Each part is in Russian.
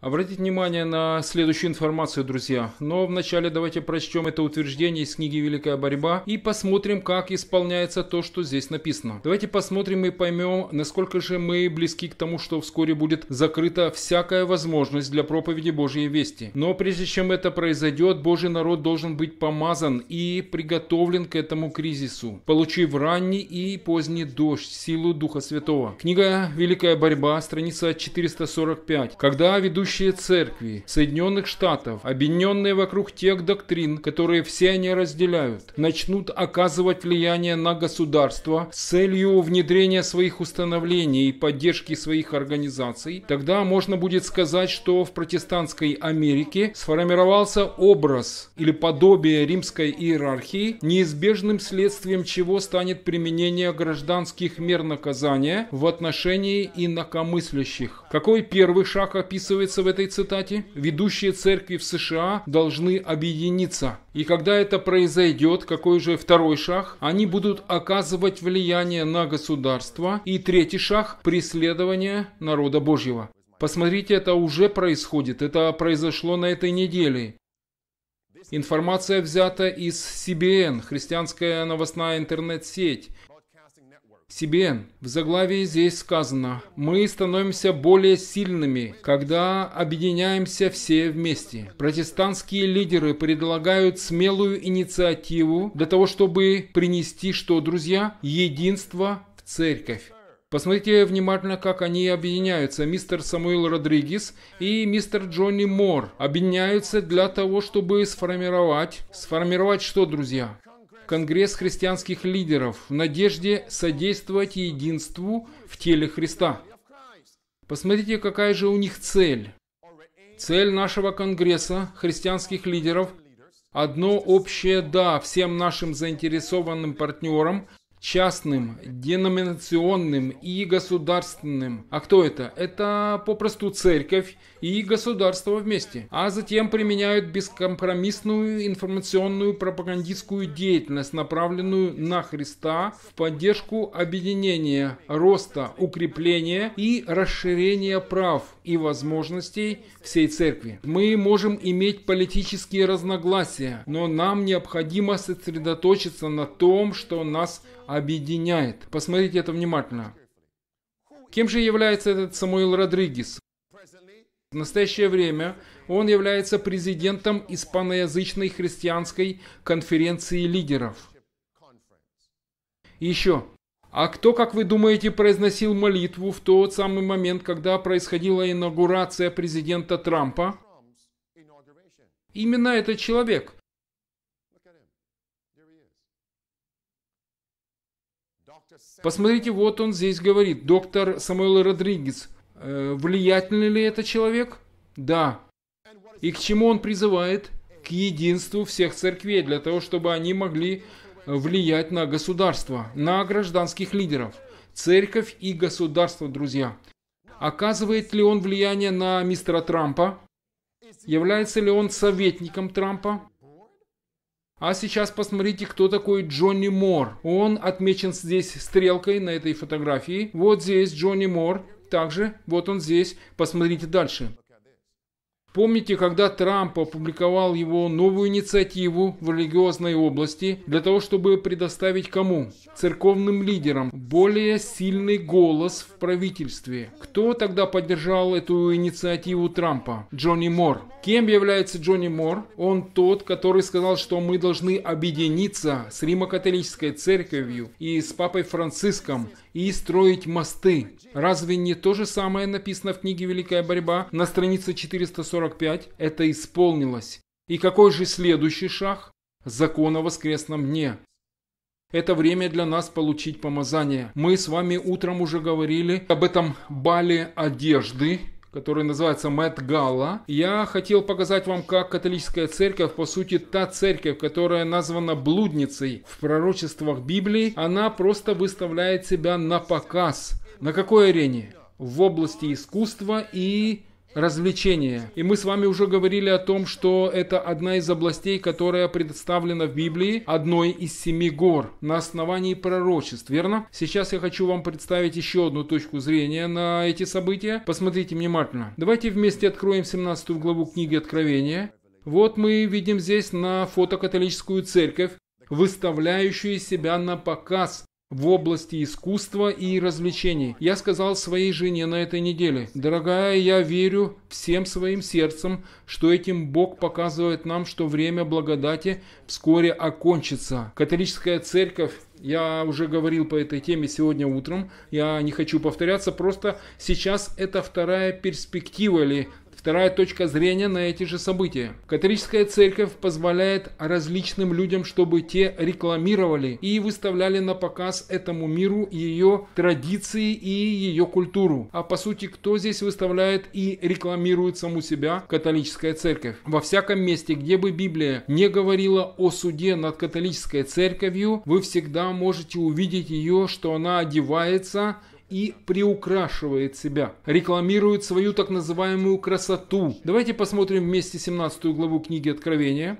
Обратите внимание на следующую информацию, друзья. Но вначале давайте прочтем это утверждение из книги «Великая борьба» и посмотрим, как исполняется то, что здесь написано. Давайте посмотрим и поймем, насколько же мы близки к тому, что вскоре будет закрыта всякая возможность для проповеди Божьей вести. Но прежде чем это произойдет, Божий народ должен быть помазан и приготовлен к этому кризису, получив ранний и поздний дождь, силу Духа Святого. Книга «Великая борьба», страница 445. Когда ведущий ведущие церкви Соединенных Штатов, объединенные вокруг тех доктрин, которые все они разделяют, начнут оказывать влияние на государство с целью внедрения своих установлений и поддержки своих организаций, тогда можно будет сказать, что в протестантской Америке сформировался образ или подобие римской иерархии, неизбежным следствием чего станет применение гражданских мер наказания в отношении инакомыслящих. Какой первый шаг описывается говорится в этой цитате, ведущие церкви в США должны объединиться. И когда это произойдет, какой же второй шаг, они будут оказывать влияние на государство. И третий шаг – преследование народа Божьего. Посмотрите, это уже происходит, это произошло на этой неделе. Информация взята из CBN, христианская новостная интернет-сеть себе. В заглавии здесь сказано, мы становимся более сильными, когда объединяемся все вместе. Протестантские лидеры предлагают смелую инициативу для того, чтобы принести что, друзья? Единство в церковь. Посмотрите внимательно, как они объединяются. Мистер Самуил Родригес и мистер Джонни Мор объединяются для того, чтобы сформировать... Сформировать что, друзья? Конгресс христианских лидеров в надежде содействовать единству в теле Христа. Посмотрите, какая же у них цель. Цель нашего Конгресса христианских лидеров – одно общее «да» всем нашим заинтересованным партнерам частным, деноминационным и государственным. А кто это? Это попросту церковь и государство вместе. А затем применяют бескомпромиссную информационную пропагандистскую деятельность, направленную на Христа в поддержку объединения, роста, укрепления и расширения прав и возможностей всей церкви. Мы можем иметь политические разногласия, но нам необходимо сосредоточиться на том, что нас объединяет. Посмотрите это внимательно. Кем же является этот Самуил Родригес? В настоящее время он является президентом испаноязычной христианской конференции лидеров. И еще, а кто, как вы думаете, произносил молитву в тот самый момент, когда происходила инаугурация президента Трампа? Именно этот человек. Посмотрите, вот он здесь говорит, доктор Самуэл Родригес. Э, влиятельный ли это человек? Да. И к чему он призывает? К единству всех церквей, для того, чтобы они могли влиять на государство, на гражданских лидеров. Церковь и государство, друзья. Оказывает ли он влияние на мистера Трампа? Является ли он советником Трампа? А сейчас посмотрите, кто такой Джонни Мор. Он отмечен здесь стрелкой на этой фотографии. Вот здесь Джонни Мор. Также вот он здесь. Посмотрите дальше. Помните, когда Трамп опубликовал его новую инициативу в религиозной области для того, чтобы предоставить кому? Церковным лидерам более сильный голос в правительстве. Кто тогда поддержал эту инициативу Трампа? Джонни Мор. Кем является Джонни Мор? Он тот, который сказал, что мы должны объединиться с Римо-католической церковью и с Папой Франциском и строить мосты. Разве не то же самое написано в книге «Великая борьба» на странице 445? Это исполнилось. И какой же следующий шаг? Закон о воскресном дне. Это время для нас получить помазание. Мы с вами утром уже говорили об этом бале одежды, который называется Мэтт Галла. Я хотел показать вам, как католическая церковь, по сути, та церковь, которая названа блудницей в пророчествах Библии, она просто выставляет себя на показ. На какой арене? В области искусства и развлечения. И мы с вами уже говорили о том, что это одна из областей, которая представлена в Библии, одной из семи гор, на основании пророчеств, верно? Сейчас я хочу вам представить еще одну точку зрения на эти события. Посмотрите внимательно. Давайте вместе откроем 17 главу книги Откровения. Вот мы видим здесь на фото католическую церковь, выставляющую себя на показ в области искусства и развлечений. Я сказал своей жене на этой неделе, «Дорогая, я верю всем своим сердцем, что этим Бог показывает нам, что время благодати вскоре окончится». Католическая церковь я уже говорил по этой теме сегодня утром, я не хочу повторяться, просто сейчас это вторая перспектива или Вторая точка зрения на эти же события. Католическая церковь позволяет различным людям, чтобы те рекламировали и выставляли на показ этому миру ее традиции и ее культуру. А по сути, кто здесь выставляет и рекламирует саму себя? Католическая церковь. Во всяком месте, где бы Библия не говорила о суде над католической церковью, вы всегда можете увидеть ее, что она одевается и приукрашивает себя, рекламирует свою так называемую красоту. Давайте посмотрим вместе 17 главу книги Откровения.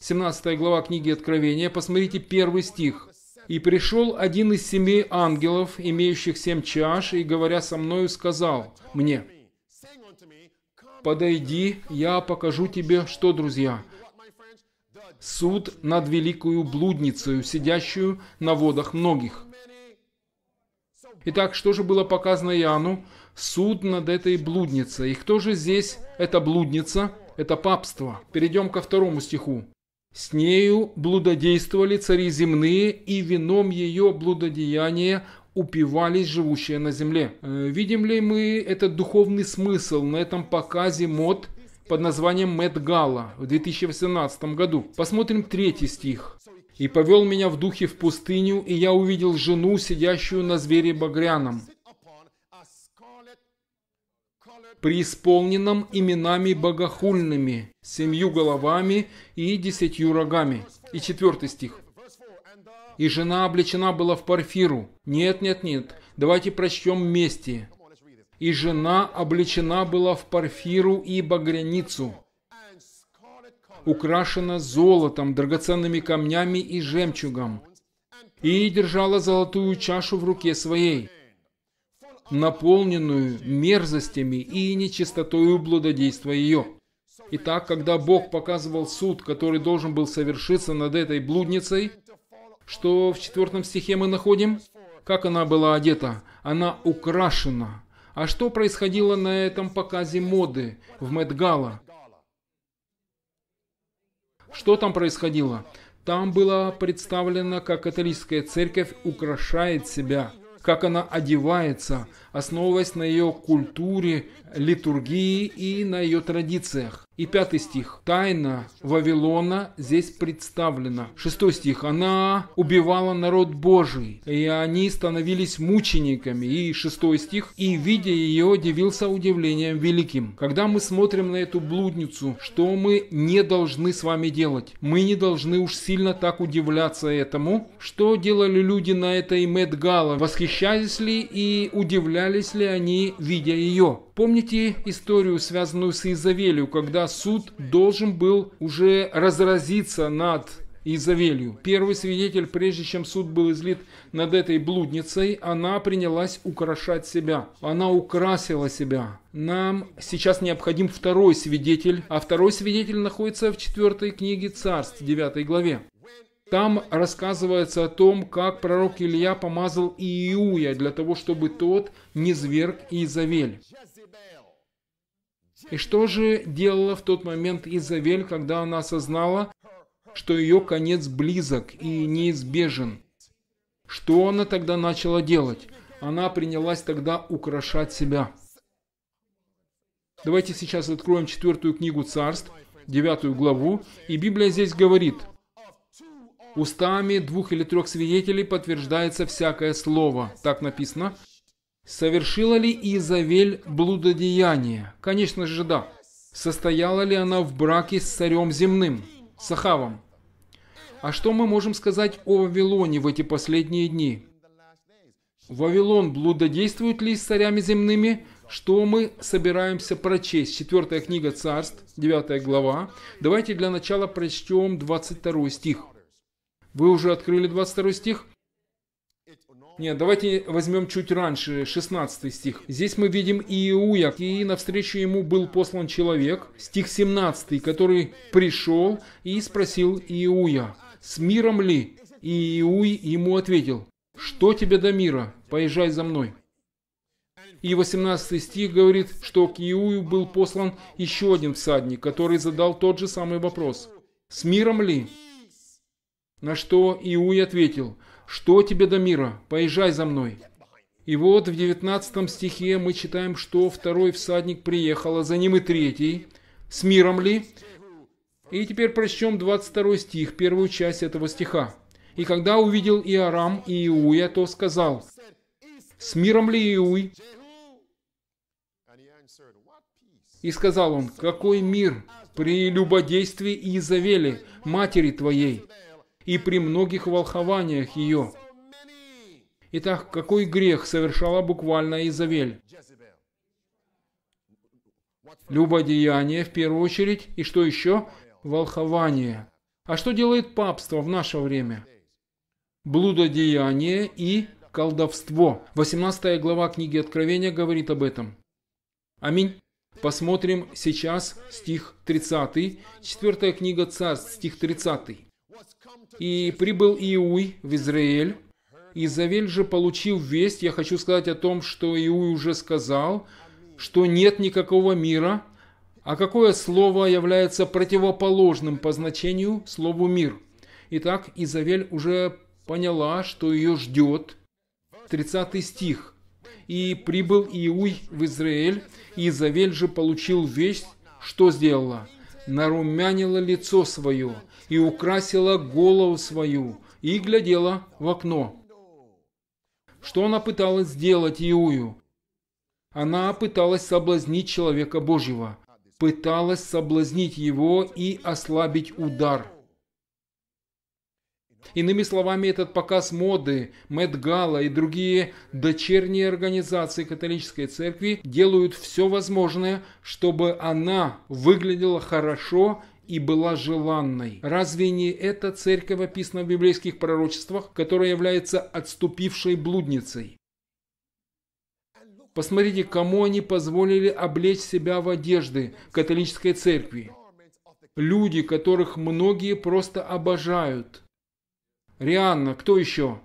17 глава книги Откровения, посмотрите первый стих. «И пришел один из семи ангелов, имеющих семь чаш, и, говоря со мною, сказал мне, «Подойди, я покажу тебе, что, друзья, суд над великую блудницей, сидящую на водах многих». Итак, что же было показано Иоанну? Суд над этой блудницей. И кто же здесь эта блудница? Это папство. Перейдем ко второму стиху. «С нею блудодействовали цари земные, и вином ее блудодеяния упивались живущие на земле». Э, видим ли мы этот духовный смысл на этом показе мод под названием Мэтт Гала в 2018 году? Посмотрим третий стих. И повел меня в духе в пустыню, и я увидел жену, сидящую на звере багряном, преисполненном именами богохульными, семью головами и десятью рогами. И четвертый стих. И жена облечена была в парфиру. Нет, нет, нет, давайте прочтем вместе. И жена облечена была в парфиру и багряницу украшена золотом, драгоценными камнями и жемчугом, и держала золотую чашу в руке своей, наполненную мерзостями и нечистотою блудодейства ее. Итак, когда Бог показывал суд, который должен был совершиться над этой блудницей, что в четвертом стихе мы находим, как она была одета, она украшена. А что происходило на этом показе моды в Мэтгала? Что там происходило? Там было представлено, как католическая церковь украшает себя, как она одевается, основываясь на ее культуре, литургии и на ее традициях. И пятый стих. Тайна Вавилона здесь представлена. Шестой стих. Она убивала народ Божий, и они становились мучениками. И шестой стих. И, видя ее, удивился удивлением великим. Когда мы смотрим на эту блудницу, что мы не должны с вами делать? Мы не должны уж сильно так удивляться этому. Что делали люди на этой Медгала? Восхищались ли и удивлялись ли они, видя ее? Помните историю, связанную с Изавелью, когда суд должен был уже разразиться над Изавелью. Первый свидетель, прежде чем суд был излит над этой блудницей, она принялась украшать себя. Она украсила себя. Нам сейчас необходим второй свидетель, а второй свидетель находится в четвертой книге Царств, 9 главе. Там рассказывается о том, как пророк Илья помазал Иуя для того, чтобы тот не зверг Изавель. И что же делала в тот момент Изавель, когда она осознала, что ее конец близок и неизбежен? Что она тогда начала делать? Она принялась тогда украшать себя. Давайте сейчас откроем четвертую книгу царств, девятую главу, и Библия здесь говорит, «Устами двух или трех свидетелей подтверждается всякое слово». Так написано – Совершила ли Изавель блудодеяние? Конечно же, да. Состояла ли она в браке с царем земным, Сахавом? А что мы можем сказать о Вавилоне в эти последние дни? Вавилон блудодействует ли с царями земными? Что мы собираемся прочесть? Четвертая книга царств, 9 глава. Давайте для начала прочтем 22 стих. Вы уже открыли 22 стих? Нет, давайте возьмем чуть раньше, 16 стих. Здесь мы видим Иуя, и навстречу ему был послан человек, стих 17, который пришел и спросил Иуя, с миром ли? И Иуй ему ответил, что тебе до мира, поезжай за мной. И 18 стих говорит, что к Иую был послан еще один всадник, который задал тот же самый вопрос. С миром ли? На что Иуй ответил, «Что тебе до мира? Поезжай за мной!» И вот в 19 стихе мы читаем, что второй всадник приехал, а за ним и третий. С миром ли? И теперь прочтем 22 стих, первую часть этого стиха. «И когда увидел Иорам и Иуя, а то сказал, «С миром ли Иуй?» И сказал он, «Какой мир при любодействе Иезавели, матери твоей, и при многих волхованиях ее. Итак, какой грех совершала буквально Изавель? Любодеяние в первую очередь, и что еще? Волхование. А что делает папство в наше время? Блудодеяние и колдовство. 18 глава книги Откровения говорит об этом. Аминь. Посмотрим сейчас стих 30, 4 книга Царств, стих 30. И прибыл Иуй в Израиль. Изавель же, получил весть, я хочу сказать о том, что Иуй уже сказал, что нет никакого мира, а какое слово является противоположным по значению слову «мир». Итак, Изавель уже поняла, что ее ждет. 30 стих. «И прибыл Иуй в Израиль, и Изавель же получил весть, что сделала? нарумянила лицо свое и украсила голову свою и глядела в окно. Что она пыталась сделать Иую? Она пыталась соблазнить человека Божьего, пыталась соблазнить его и ослабить удар – Иными словами, этот показ моды, Мэтт Гала и другие дочерние организации католической церкви делают все возможное, чтобы она выглядела хорошо и была желанной. Разве не эта церковь описана в библейских пророчествах, которая является отступившей блудницей? Посмотрите, кому они позволили облечь себя в одежды католической церкви. Люди, которых многие просто обожают – Рианна, кто еще?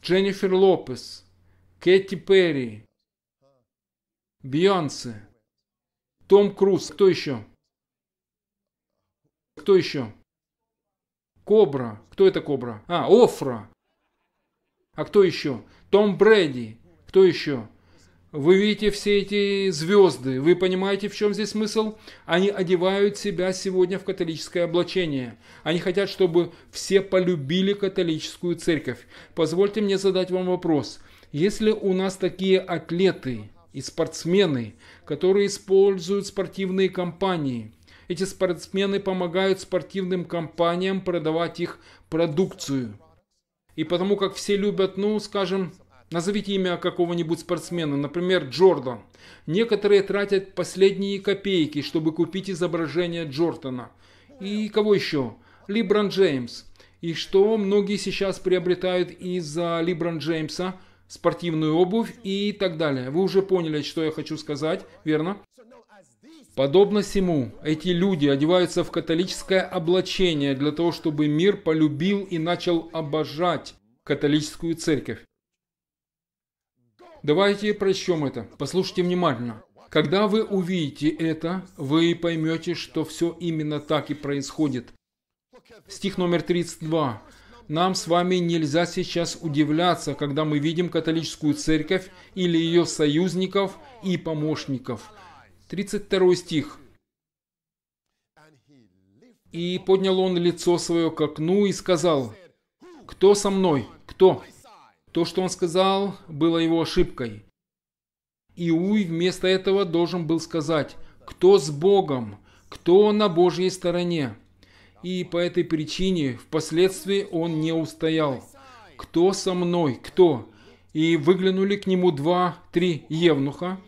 Дженнифер Лопес, Кэти Перри, Бьонсе, Том Круз, кто еще? Кто еще? Кобра. Кто это Кобра? А, Офра. А кто еще? Том Брэди. Кто еще? Вы видите все эти звезды, вы понимаете, в чем здесь смысл? Они одевают себя сегодня в католическое облачение. Они хотят, чтобы все полюбили католическую церковь. Позвольте мне задать вам вопрос. Если у нас такие атлеты и спортсмены, которые используют спортивные компании, эти спортсмены помогают спортивным компаниям продавать их продукцию. И потому как все любят, ну, скажем, Назовите имя какого-нибудь спортсмена, например, Джордан. Некоторые тратят последние копейки, чтобы купить изображение Джордана. И кого еще? Либран Джеймс. И что многие сейчас приобретают из-за Либран Джеймса? Спортивную обувь и так далее. Вы уже поняли, что я хочу сказать, верно? Подобно всему, эти люди одеваются в католическое облачение для того, чтобы мир полюбил и начал обожать католическую церковь. Давайте прочтем это. Послушайте внимательно. Когда вы увидите это, вы поймете, что все именно так и происходит. Стих номер 32. Нам с вами нельзя сейчас удивляться, когда мы видим католическую церковь или ее союзников и помощников. 32 стих. «И поднял он лицо свое к окну и сказал, «Кто со мной? Кто?» То, что он сказал, было его ошибкой. Иуй вместо этого должен был сказать, кто с Богом, кто на Божьей стороне. И по этой причине впоследствии он не устоял. Кто со мной, кто? И выглянули к нему два, три евнуха.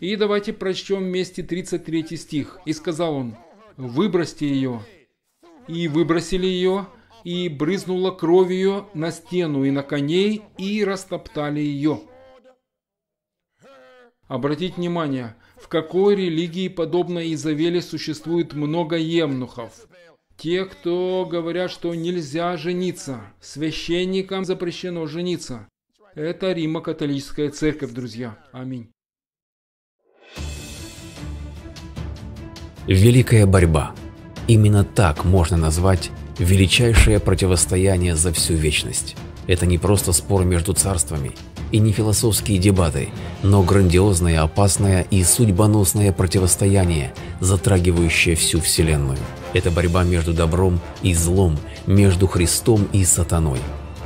И давайте прочтем вместе 33 стих. И сказал он, выбросьте ее. И выбросили ее, и брызнула кровью на стену и на коней, и растоптали ее. Обратите внимание, в какой религии, подобно Изавеле, существует много емнухов. Те, кто говорят, что нельзя жениться, священникам запрещено жениться. Это Римо-католическая церковь, друзья. Аминь. Великая борьба. Именно так можно назвать величайшее противостояние за всю вечность. Это не просто спор между царствами и не философские дебаты, но грандиозное, опасное и судьбоносное противостояние, затрагивающее всю Вселенную. Это борьба между добром и злом, между Христом и сатаной.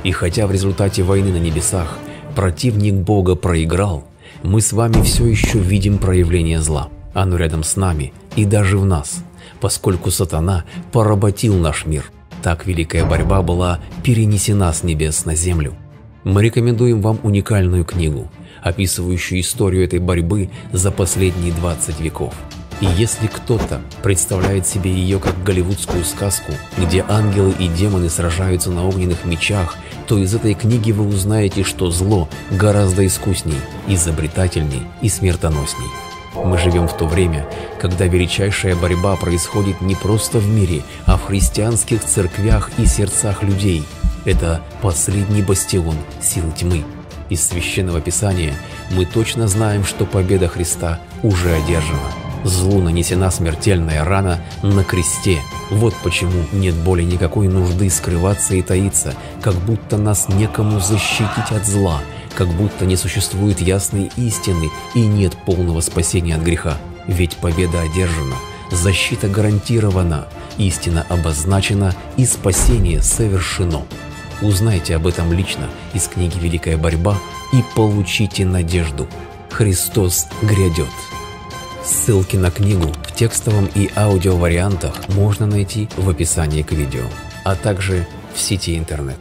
И хотя в результате войны на небесах противник Бога проиграл, мы с вами все еще видим проявление зла. Оно рядом с нами и даже в нас, поскольку сатана поработил наш мир – так великая борьба была перенесена с небес на землю. Мы рекомендуем вам уникальную книгу, описывающую историю этой борьбы за последние 20 веков. И если кто-то представляет себе ее как голливудскую сказку, где ангелы и демоны сражаются на огненных мечах, то из этой книги вы узнаете, что зло гораздо искусней, изобретательней и смертоносней. Мы живем в то время, когда величайшая борьба происходит не просто в мире, а христианских церквях и сердцах людей. Это последний бастион сил тьмы. Из Священного Писания мы точно знаем, что победа Христа уже одержана. Злу нанесена смертельная рана на кресте. Вот почему нет более никакой нужды скрываться и таиться, как будто нас некому защитить от зла, как будто не существует ясной истины и нет полного спасения от греха. Ведь победа одержана – защита гарантирована, истина обозначена и спасение совершено. Узнайте об этом лично из книги «Великая борьба» и получите надежду. Христос грядет. Ссылки на книгу в текстовом и аудиовариантах можно найти в описании к видео, а также в сети интернет.